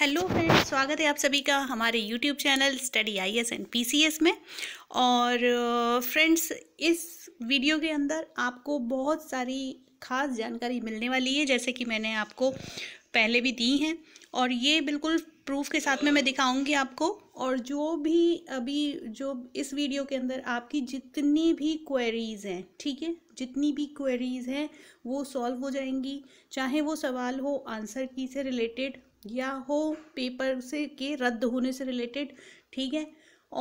hello friends स्वागत है आप सभी का हमारे YouTube channel study I S and P C S में और फ्रेंड्स इस वीडियो के अंदर आपको बहुत सारी खास जानकारी मिलने वाली है जैसे कि मैंने आपको पहले भी दी हैं और ये बिल्कुल प्रूफ के साथ में मैं दिखाऊंगी आपको और जो भी अभी जो इस वीडियो के अंदर आपकी जितनी भी क्वेरीज़ हैं ठीक है जितनी भी क्वेरीज़ हैं वो सॉल्व हो जाएंगी चाहे वो सवाल हो आंसर की से रिलेटेड या हो पेपर से के रद्द होने से रिलेटेड ठीक है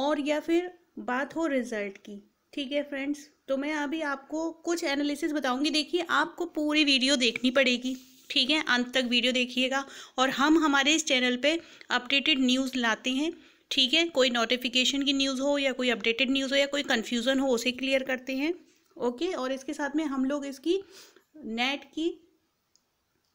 और या फिर बात हो रिज़ल्ट की ठीक है फ्रेंड्स तो मैं अभी आपको कुछ एनालिसिस बताऊंगी देखिए आपको पूरी वीडियो देखनी पड़ेगी ठीक है अंत तक वीडियो देखिएगा और हम हमारे इस चैनल पे अपडेटेड न्यूज़ लाते हैं ठीक है कोई नोटिफिकेशन की न्यूज़ हो या कोई अपडेटेड न्यूज़ हो या कोई कन्फ्यूज़न हो उसे क्लियर करते हैं ओके और इसके साथ में हम लोग इसकी नेट की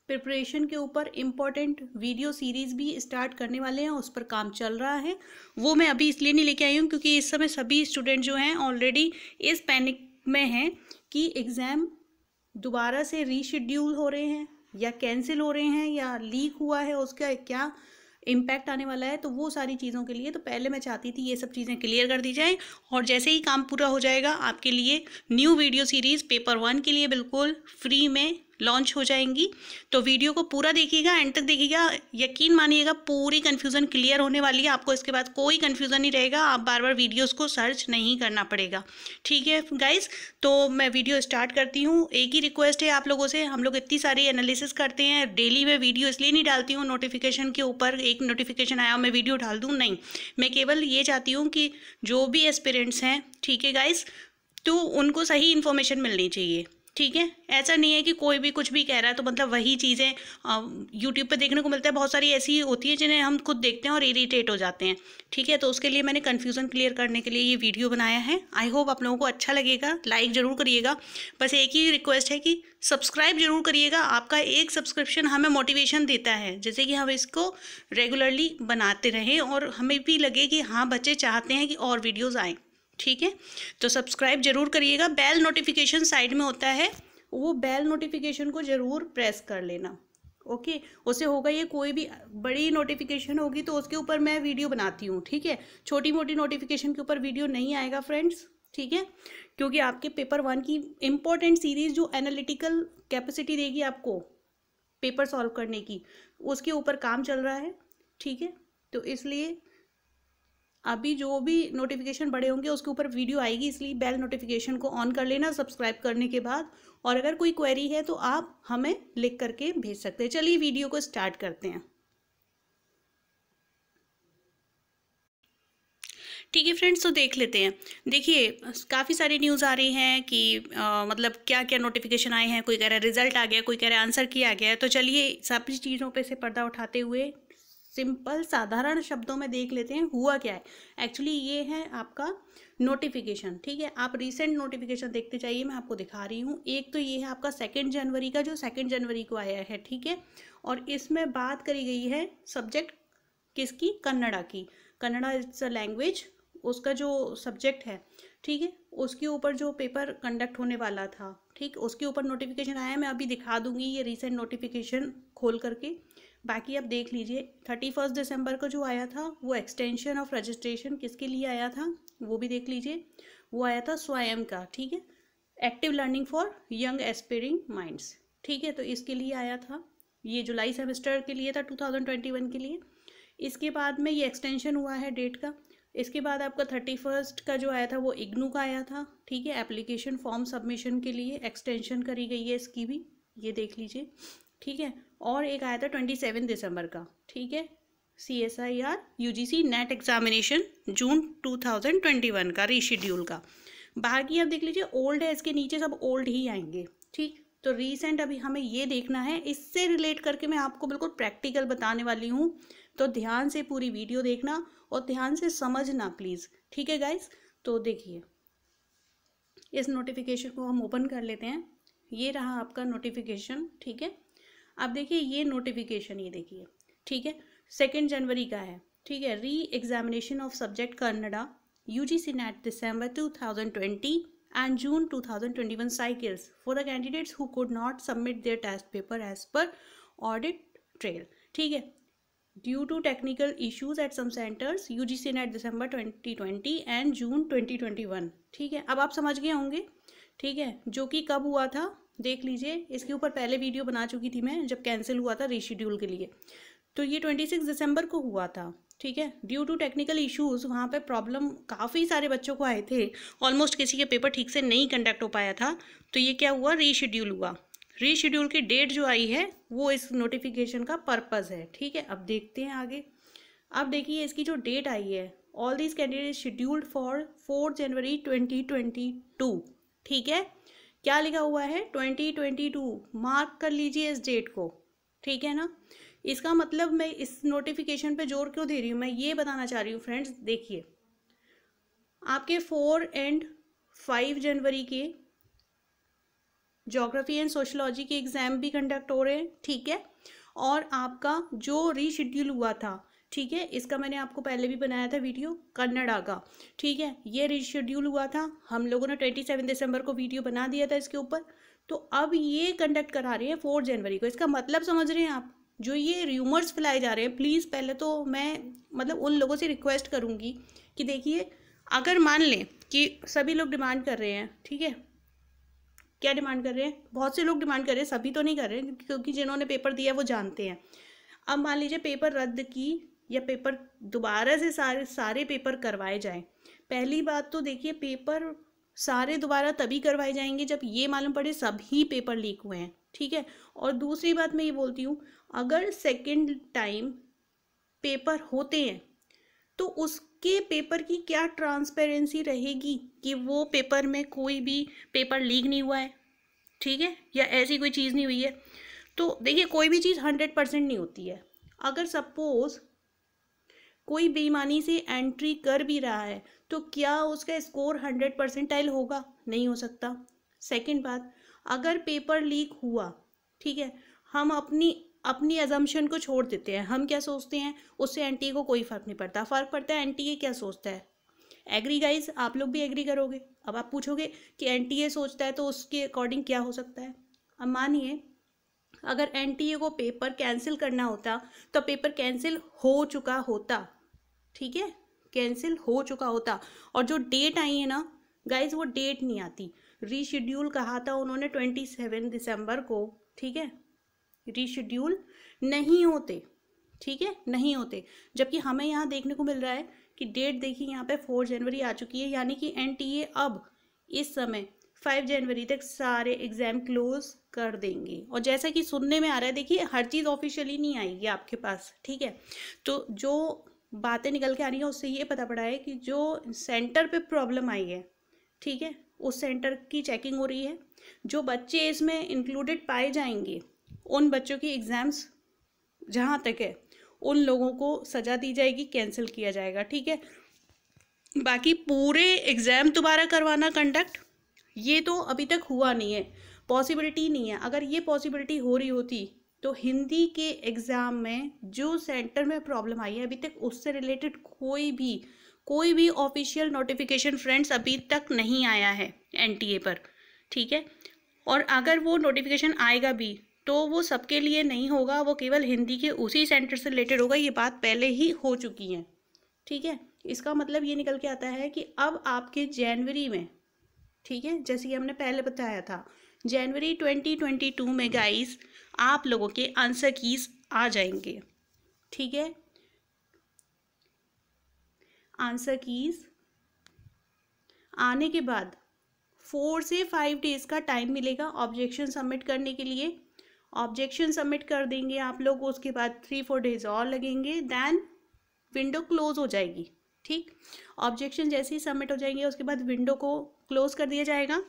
प्रिपरेशन के ऊपर इम्पॉर्टेंट वीडियो सीरीज़ भी स्टार्ट करने वाले हैं उस पर काम चल रहा है वो मैं अभी इसलिए नहीं लेके आई हूँ क्योंकि इस समय सभी स्टूडेंट जो हैं ऑलरेडी इस पैनिक में हैं कि एग्ज़ाम दोबारा से रीशेड्यूल हो रहे हैं या कैंसिल हो रहे हैं या लीक हुआ है उसका क्या इम्पैक्ट आने वाला है तो वो सारी चीज़ों के लिए तो पहले मैं चाहती थी ये सब चीज़ें क्लियर कर दी जाएँ और जैसे ही काम पूरा हो जाएगा आपके लिए new video series paper one के लिए बिल्कुल फ्री में लॉन्च हो जाएंगी तो वीडियो को पूरा देखिएगा एंड तक देखिएगा यकीन मानिएगा पूरी कन्फ्यूज़न क्लियर होने वाली है आपको इसके बाद कोई कन्फ्यूज़न नहीं रहेगा आप बार बार वीडियोज़ को सर्च नहीं करना पड़ेगा ठीक है गाइज तो मैं वीडियो स्टार्ट करती हूँ एक ही रिक्वेस्ट है आप लोगों से हम लोग इतनी सारी एनालिसिस करते हैं डेली मैं वीडियो इसलिए नहीं डालती हूँ नोटिफिकेशन के ऊपर एक नोटिफिकेशन आया मैं वीडियो डाल दूँ नहीं मैं केवल ये चाहती हूँ कि जो भी एस्पिरेंट्स हैं ठीक है गाइज तो उनको सही इन्फॉर्मेशन मिलनी चाहिए ठीक है ऐसा नहीं है कि कोई भी कुछ भी कह रहा है तो मतलब वही चीज़ें यूट्यूब पे देखने को मिलता है बहुत सारी ऐसी होती है जिन्हें हम खुद देखते हैं और इरीटेट हो जाते हैं ठीक है तो उसके लिए मैंने कन्फ्यूज़न क्लियर करने के लिए ये वीडियो बनाया है आई होप आप लोगों को अच्छा लगेगा लाइक ज़रूर करिएगा बस एक ही रिक्वेस्ट है कि सब्सक्राइब जरूर करिएगा आपका एक सब्सक्रिप्शन हमें मोटिवेशन देता है जैसे कि हम इसको रेगुलरली बनाते रहें और हमें भी लगे कि हाँ बच्चे चाहते हैं कि और वीडियोज़ आएँ ठीक है तो सब्सक्राइब जरूर करिएगा बेल नोटिफिकेशन साइड में होता है वो बेल नोटिफिकेशन को ज़रूर प्रेस कर लेना ओके उसे होगा ये कोई भी बड़ी नोटिफिकेशन होगी तो उसके ऊपर मैं वीडियो बनाती हूँ ठीक है छोटी मोटी नोटिफिकेशन के ऊपर वीडियो नहीं आएगा फ्रेंड्स ठीक है क्योंकि आपके पेपर वन की इम्पोर्टेंट सीरीज जो एनालिटिकल कैपेसिटी देगी आपको पेपर सॉल्व करने की उसके ऊपर काम चल रहा है ठीक है तो इसलिए अभी जो भी नोटिफिकेशन बड़े होंगे उसके ऊपर वीडियो आएगी इसलिए बेल नोटिफिकेशन को ऑन कर लेना सब्सक्राइब करने के बाद और अगर कोई क्वेरी है तो आप हमें लिख करके भेज सकते हैं चलिए वीडियो को स्टार्ट करते हैं ठीक है फ्रेंड्स तो देख लेते हैं देखिए काफ़ी सारी न्यूज़ आ रही हैं कि आ, मतलब क्या क्या नोटिफिकेशन आए हैं कोई कह रहा है रिजल्ट आ गया कोई कह रहा है आंसर किया गया तो चलिए सभी चीज़ों पे से पर्दा उठाते हुए सिंपल साधारण शब्दों में देख लेते हैं हुआ क्या है एक्चुअली ये है आपका नोटिफिकेशन ठीक है आप रिसेंट नोटिफिकेशन देखते जाइए मैं आपको दिखा रही हूँ एक तो ये है आपका सेकेंड जनवरी का जो सेकेंड जनवरी को आया है ठीक है और इसमें बात करी गई है सब्जेक्ट किसकी कन्नड़ा की कन्नड़ा इट्स अ लैंग्वेज उसका जो सब्जेक्ट है ठीक है उसके ऊपर जो पेपर कंडक्ट होने वाला था ठीक उसके ऊपर नोटिफिकेशन आया मैं अभी दिखा दूंगी ये रिसेंट नोटिफिकेशन खोल करके बाकी आप देख लीजिए थर्टी फर्स्ट दिसंबर को जो आया था वो एक्सटेंशन ऑफ रजिस्ट्रेशन किसके लिए आया था वो भी देख लीजिए वो आया था स्वयं का ठीक है active learning for young aspiring minds ठीक है तो इसके लिए आया था ये जुलाई सेमेस्टर के लिए था टू थाउजेंड ट्वेंटी वन के लिए इसके बाद में ये एक्सटेंशन हुआ है डेट का इसके बाद आपका थर्टी फर्स्ट का जो आया था वो इग्नू का आया था ठीक है एप्लीकेशन फॉर्म सबमिशन के लिए एक्सटेंशन करी गई है इसकी भी ये देख लीजिए ठीक है और एक आया था ट्वेंटी सेवन दिसंबर का ठीक है C S I R U G C NET examination June two thousand twenty one का रीशेड्यूल का बाकी आप देख लीजिए ओल्ड है इसके नीचे सब ओल्ड ही आएंगे ठीक तो रीसेंट अभी हमें ये देखना है इससे रिलेट करके मैं आपको बिल्कुल प्रैक्टिकल बताने वाली हूँ तो ध्यान से पूरी वीडियो देखना और ध्यान से समझना प्लीज़ ठीक है गाइज तो देखिए इस नोटिफिकेशन को हम ओपन कर लेते हैं ये रहा आपका नोटिफिकेशन ठीक है आप देखिए ये नोटिफिकेशन ये देखिए ठीक है सेकेंड जनवरी का है ठीक है re examination of subject Kannada U G C NET December two thousand twenty and June two thousand twenty one cycles for the candidates who could not submit their test paper as per audit trail ठीक है due to technical issues at some centres U G C NET December twenty twenty and June twenty twenty one ठीक है अब आप समझ गए होंगे ठीक है जो कि कब हुआ था देख लीजिए इसके ऊपर पहले वीडियो बना चुकी थी मैं जब कैंसिल हुआ था रिशेड्यूल के लिए तो ये ट्वेंटी सिक्स दिसंबर को हुआ था ठीक है ड्यू टू टेक्निकल इश्यूज वहाँ पे प्रॉब्लम काफ़ी सारे बच्चों को आए थे ऑलमोस्ट किसी के पेपर ठीक से नहीं कंडक्ट हो पाया था तो ये क्या हुआ रीशेड्यूल हुआ रीशेड्यूल की डेट जो आई है वो इस नोटिफिकेशन का पर्पज़ है ठीक है अब देखते हैं आगे अब देखिए इसकी जो डेट आई है all these candidate scheduled for four January twenty twenty two ठीक है क्या लिखा हुआ है ट्वेंटी ट्वेंटी टू मार्क कर लीजिए इस डेट को ठीक है ना इसका मतलब मैं इस नोटिफिकेशन पे जोर क्यों दे रही हूँ मैं ये बताना चाह रही हूँ फ्रेंड्स देखिए आपके फोर एंड फाइव जनवरी के जोग्राफी एंड सोशलॉजी के एग्ज़ाम भी कंडक्ट हो रहे हैं ठीक है और आपका जो रीशेड्यूल हुआ था ठीक है इसका मैंने आपको पहले भी बनाया था वीडियो कन्नड़ा का ठीक है ये रिशेड्यूल हुआ था हम लोगों ने ट्वेंटी सेवन दिसंबर को वीडियो बना दिया था इसके ऊपर तो अब ये कंडक्ट करा रहे हैं फोर जनवरी को इसका मतलब समझ रहे हैं आप जो ये र्यूमर्स फैलाए जा रहे हैं प्लीज़ पहले तो मैं मतलब उन लोगों से रिक्वेस्ट करूँगी कि देखिए अगर मान लें कि सभी लोग डिमांड कर रहे हैं ठीक है क्या डिमांड कर रहे हैं बहुत से लोग डिमांड कर रहे हैं सभी तो नहीं कर रहे क्योंकि जिन्होंने पेपर दिया वो जानते हैं अब मान लीजिए पेपर रद्द की या पेपर दोबारा से सारे सारे पेपर करवाए जाएं पहली बात तो देखिए पेपर सारे दोबारा तभी करवाए जाएंगे जब ये मालूम पड़े सभी पेपर लीक हुए हैं ठीक है और दूसरी बात मैं ये बोलती हूँ अगर सेकेंड टाइम पेपर होते हैं तो उसके पेपर की क्या ट्रांसपेरेंसी रहेगी कि वो पेपर में कोई भी पेपर लीक नहीं हुआ है ठीक है या ऐसी कोई चीज़ नहीं हुई है तो देखिए कोई भी चीज़ हंड्रेड परसेंट नहीं होती है अगर सपोज़ कोई बेईमानी से एंट्री कर भी रहा है तो क्या उसका स्कोर हंड्रेड परसेंटाइल होगा नहीं हो सकता सेकेंड बात अगर पेपर लीक हुआ ठीक है हम अपनी अपनी एजम्पन को छोड़ देते हैं हम क्या सोचते हैं उससे एनटीए को कोई फ़र्क नहीं पड़ता फ़र्क पड़ता है एनटीए क्या सोचता है एग्री गाइज आप लोग भी एग्री करोगे अब आप पूछोगे कि एन सोचता है तो उसके अकॉर्डिंग क्या हो सकता है अब मानिए अगर एन को पेपर कैंसिल करना होता तो पेपर कैंसिल हो चुका होता ठीक है कैंसिल हो चुका होता और जो डेट आई है ना गाइज वो डेट नहीं आती रीशेड्यूल कहा था उन्होंने ट्वेंटी सेवन दिसंबर को ठीक है रीशेड्यूल नहीं होते ठीक है नहीं होते जबकि हमें यहाँ देखने को मिल रहा है कि डेट देखिए यहाँ पे फोर जनवरी आ चुकी है यानी कि एनटीए अब इस समय फाइव जनवरी तक सारे एग्ज़ाम क्लोज कर देंगे और जैसा कि सुनने में आ रहा है देखिए हर चीज़ ऑफिशियली नहीं आएगी आपके पास ठीक है तो जो बातें निकल के आ रही हैं उससे ये पता पड़ा है कि जो सेंटर पे प्रॉब्लम आई है ठीक है उस सेंटर की चेकिंग हो रही है जो बच्चे इसमें इंक्लूडेड पाए जाएंगे उन बच्चों की एग्ज़ाम्स जहाँ तक है उन लोगों को सज़ा दी जाएगी कैंसिल किया जाएगा ठीक है बाकी पूरे एग्ज़ाम दोबारा करवाना कंडक्ट ये तो अभी तक हुआ नहीं है पॉसिबिलिटी नहीं है अगर ये पॉसिबिलिटी हो रही होती तो हिंदी के एग्ज़ाम में जो सेंटर में प्रॉब्लम आई है अभी तक उससे रिलेटेड कोई भी कोई भी ऑफिशियल नोटिफिकेशन फ्रेंड्स अभी तक नहीं आया है एन पर ठीक है और अगर वो नोटिफिकेशन आएगा भी तो वो सबके लिए नहीं होगा वो केवल हिंदी के उसी सेंटर से रिलेटेड होगा ये बात पहले ही हो चुकी है ठीक है इसका मतलब ये निकल के आता है कि अब आपके जनवरी में ठीक है जैसे कि हमने पहले बताया था जनवरी 2022 में गाइस आप लोगों के आंसर कीज आ जाएंगे ठीक है आंसर कीज आने के बाद फोर से फाइव डेज का टाइम मिलेगा ऑब्जेक्शन सबमिट करने के लिए ऑब्जेक्शन सबमिट कर देंगे आप लोग उसके बाद थ्री फोर डेज और लगेंगे दैन विंडो क्लोज हो जाएगी ठीक ऑब्जेक्शन जैसे ही सबमिट हो जाएंगे उसके बाद विंडो को क्लोज कर दिया जाएगा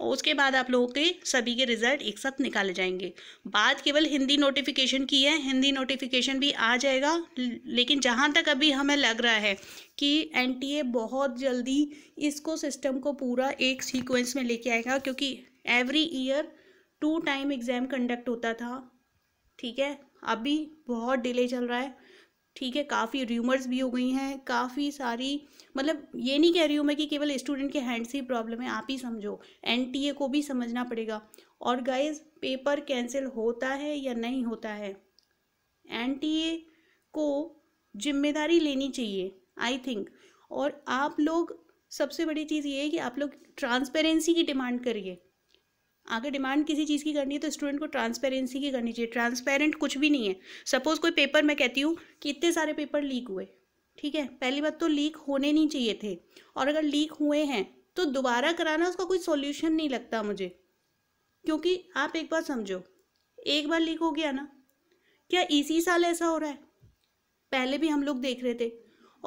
और उसके बाद आप लोगों के सभी के रिजल्ट एक साथ निकाले जाएंगे बात केवल हिंदी नोटिफिकेशन की है हिंदी नोटिफिकेशन भी आ जाएगा लेकिन जहाँ तक अभी हमें लग रहा है कि एनटीए बहुत जल्दी इसको सिस्टम को पूरा एक सीक्वेंस में लेके आएगा क्योंकि every year two time exam conduct होता था ठीक है अभी बहुत डिले चल रहा है ठीक है काफ़ी र्यूमर्स भी हो गई हैं काफ़ी सारी मतलब ये नहीं कह रही हूँ मैं कि केवल स्टूडेंट के हैंड से ही प्रॉब्लम है आप ही समझो ए को भी समझना पड़ेगा और गाइज पेपर कैंसिल होता है या नहीं होता है ए को जिम्मेदारी लेनी चाहिए आई थिंक और आप लोग सबसे बड़ी चीज़ ये है कि आप लोग ट्रांसपेरेंसी की डिमांड करिए अगर डिमांड किसी चीज़ की करनी है तो स्टूडेंट को ट्रांसपेरेंसी की करनी चाहिए ट्रांसपेरेंट कुछ भी नहीं है सपोज़ कोई पेपर मैं कहती हूँ कि इतने सारे पेपर लीक हुए ठीक है पहली बात तो लीक होने नहीं चाहिए थे और अगर लीक हुए हैं तो दोबारा कराना उसका कोई सोल्यूशन नहीं लगता मुझे क्योंकि आप एक बार समझो एक बार लीक हो गया ना क्या इसी साल ऐसा हो रहा है पहले भी हम लोग देख रहे थे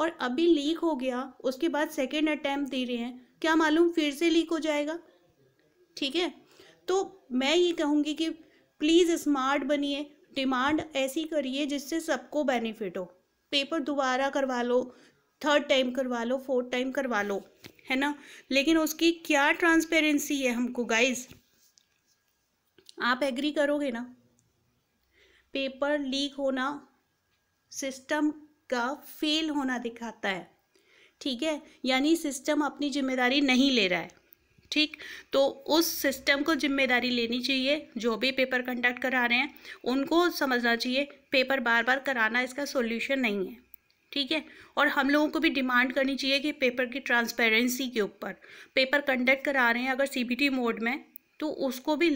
और अभी लीक हो गया उसके बाद सेकेंड अटैम्प्ट दे रहे हैं क्या मालूम फिर से लीक हो जाएगा ठीक है तो मैं ये कहूँगी कि प्लीज़ स्मार्ट बनिए डिमांड ऐसी करिए जिससे सबको बेनिफिट हो पेपर दोबारा करवा लो थर्ड टाइम करवा लो फोर्थ टाइम करवा लो है ना लेकिन उसकी क्या ट्रांसपेरेंसी है हमको गाइज आप एग्री करोगे ना पेपर लीक होना सिस्टम का फेल होना दिखाता है ठीक है यानी सिस्टम अपनी जिम्मेदारी नहीं ले रहा है ठीक तो उस सिस्टम को जिम्मेदारी लेनी चाहिए जो भी पेपर कंडक्ट करा रहे हैं उनको समझना चाहिए पेपर बार बार कराना इसका सोल्यूशन नहीं है ठीक है और हम लोगों को भी डिमांड करनी चाहिए कि पेपर की ट्रांसपेरेंसी के ऊपर पेपर कंडक्ट करा रहे हैं अगर सी मोड में तो उसको भी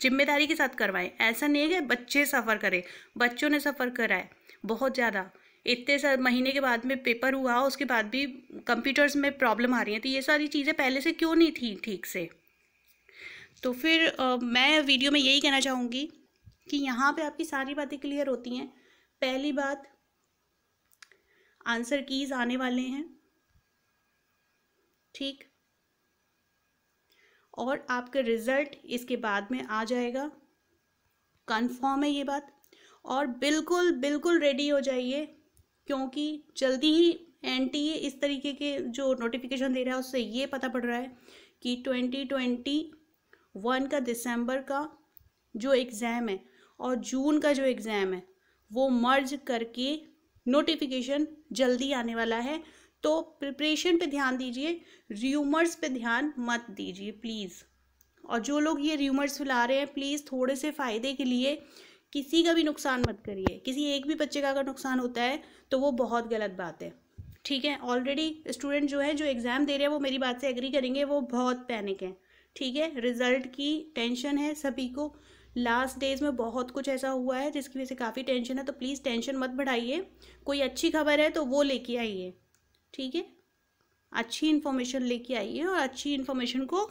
जिम्मेदारी के साथ करवाएं ऐसा नहीं है कि बच्चे सफ़र करें बच्चों ने सफ़र करा है बहुत ज़्यादा इतने साल महीने के बाद में पेपर हुआ उसके बाद भी कंप्यूटर्स में प्रॉब्लम आ रही है तो ये सारी चीज़ें पहले से क्यों नहीं थी ठीक से तो फिर आ, मैं वीडियो में यही कहना चाहूँगी कि यहाँ पे आपकी सारी बातें क्लियर होती हैं पहली बात आंसर कीज आने वाले हैं ठीक और आपका रिज़ल्ट इसके बाद में आ जाएगा कंफर्म है ये बात और बिल्कुल बिल्कुल रेडी हो जाइए क्योंकि जल्दी ही एन इस तरीके के जो नोटिफिकेशन दे रहा है उससे ये पता पड़ रहा है कि ट्वेंटी ट्वेंटी वन का दिसंबर का जो एग्ज़ाम है और जून का जो एग्ज़ाम है वो मर्ज करके नोटिफिकेशन जल्दी आने वाला है तो प्रिपरेशन पे ध्यान दीजिए र्यूमर्स पे ध्यान मत दीजिए प्लीज़ और जो लोग ये र्यूमर्स फैला रहे हैं प्लीज़ थोड़े से फ़ायदे के लिए किसी का भी नुकसान मत करिए किसी एक भी बच्चे का अगर नुकसान होता है तो वो बहुत गलत बात है ठीक है ऑलरेडी स्टूडेंट जो है जो एग्ज़ाम दे रहे हैं वो मेरी बात से एग्री करेंगे वो बहुत पैनिक है ठीक है रिजल्ट की टेंशन है सभी को लास्ट डेज में बहुत कुछ ऐसा हुआ है जिसकी वजह से काफ़ी टेंशन है तो प्लीज़ टेंशन मत बढ़ाइए कोई अच्छी खबर है तो वो लेके आइए ठीक है अच्छी इन्फॉर्मेशन लेके आइए और अच्छी इन्फॉर्मेशन को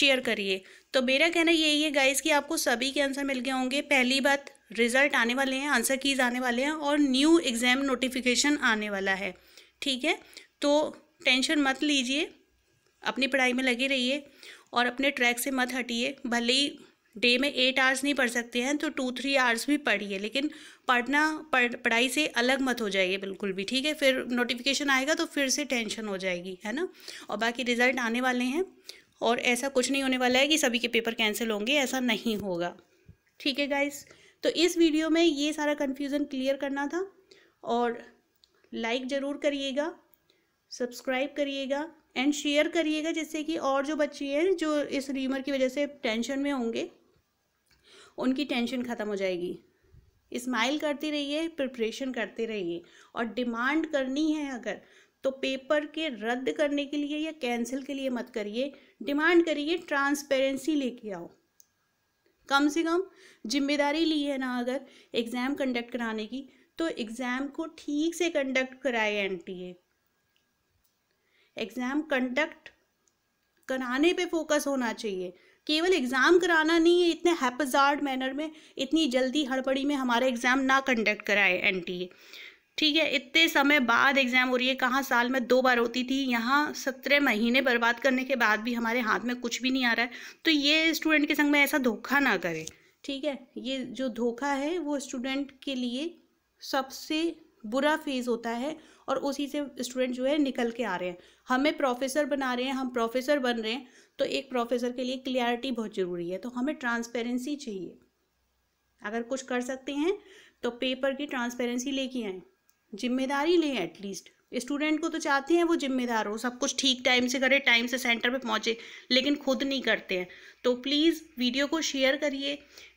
शेयर करिए तो मेरा कहना यही है गाइस कि आपको सभी के आंसर मिल गए होंगे पहली बात रिज़ल्ट आने वाले हैं आंसर कीज़ आने वाले हैं और न्यू एग्ज़ाम नोटिफिकेशन आने वाला है ठीक है तो टेंशन मत लीजिए अपनी पढ़ाई में लगे रहिए और अपने ट्रैक से मत हटिए भले ही डे में एट आवर्स नहीं पढ़ सकते हैं तो टू थ्री आवर्स भी पढ़िए लेकिन पढ़ना पढ़ पढ़ाई से अलग मत हो जाइए बिल्कुल भी ठीक है फिर नोटिफिकेशन आएगा तो फिर से टेंशन हो जाएगी है ना और बाकी रिज़ल्ट आने वाले हैं और ऐसा कुछ नहीं होने वाला है कि सभी के पेपर कैंसिल होंगे ऐसा नहीं होगा ठीक है गाइज़ तो इस वीडियो में ये सारा कन्फ्यूज़न क्लियर करना था और लाइक ज़रूर करिएगा सब्सक्राइब करिएगा एंड शेयर करिएगा जिससे कि और जो बच्चे हैं जो इस रीमर की वजह से टेंशन में होंगे उनकी टेंशन ख़त्म हो जाएगी स्माइल करती रहिए प्रिपरेशन करते रहिए और डिमांड करनी है अगर तो पेपर के रद्द करने के लिए या कैंसिल के लिए मत करिए डिमांड करिए ट्रांसपेरेंसी लेके आओ कम से कम जिम्मेदारी ली है ना अगर एग्ज़ाम कंडक्ट कराने की तो एग्ज़ाम को ठीक से कंडक्ट कराए एन एग्ज़ाम कंडक्ट कराने पे फोकस होना चाहिए केवल एग्ज़ाम कराना नहीं है इतने हैपजार्ड मैनर में इतनी जल्दी हड़बड़ी में हमारा एग्ज़ाम ना कंडक्ट कराए एन ठीक है इतने समय बाद एग्ज़ाम हो रही है कहाँ साल में दो बार होती थी यहाँ सत्रह महीने बर्बाद करने के बाद भी हमारे हाथ में कुछ भी नहीं आ रहा है तो ये स्टूडेंट के संग में ऐसा धोखा ना करें ठीक है ये जो धोखा है वो स्टूडेंट के लिए सबसे बुरा फेज़ होता है और उसी से स्टूडेंट जो है निकल के आ रहे हैं हमें प्रोफेसर बना रहे हैं हम प्रोफेसर बन रहे हैं तो एक प्रोफेसर के लिए क्लियरिटी बहुत ज़रूरी है तो हमें ट्रांसपेरेंसी चाहिए अगर कुछ कर सकते हैं तो पेपर की ट्रांसपेरेंसी लेके आएँ जिम्मेदारी लें एटलीस्ट स्टूडेंट को तो चाहते हैं वो जिम्मेदार हो सब कुछ ठीक टाइम से करे टाइम से सेंटर पे पहुँचे लेकिन खुद नहीं करते हैं तो प्लीज़ वीडियो को शेयर करिए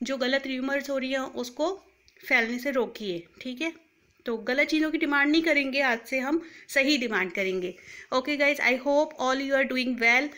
जो गलत र्यूमर्स हो रही हैं उसको फैलने से रोकिए ठीक है तो गलत चीज़ों की डिमांड नहीं करेंगे आज से हम सही डिमांड करेंगे okay guys I hope all you are doing well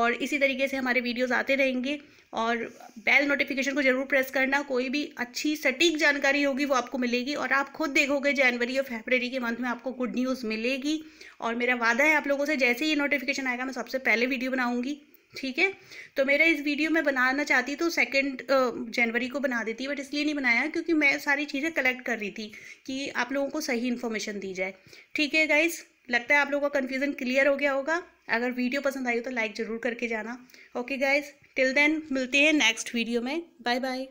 और इसी तरीके से हमारे वीडियोज़ आते रहेंगे और बेल नोटिफिकेशन को जरूर प्रेस करना कोई भी अच्छी सटीक जानकारी होगी वो आपको मिलेगी और आप खुद देखोगे जनवरी और फेबररी के मंथ में आपको गुड न्यूज़ मिलेगी और मेरा वादा है आप लोगों से जैसे ही ये नोटिफिकेशन आएगा मैं सबसे पहले वीडियो बनाऊँगी ठीक है तो मेरा इस वीडियो में बनाना चाहती तो सेकेंड जनवरी को बना देती बट इसलिए नहीं बनाया क्योंकि मैं सारी चीज़ें कलेक्ट कर रही थी कि आप लोगों को सही इन्फॉर्मेशन दी जाए ठीक है गाइज़ लगता है आप लोगों का कन्फ्यूज़न क्लियर हो गया होगा अगर वीडियो पसंद आई हो तो लाइक ज़रूर करके जाना ओके गाइज़ टिल देन मिलते हैं नेक्स्ट वीडियो में बाय बाय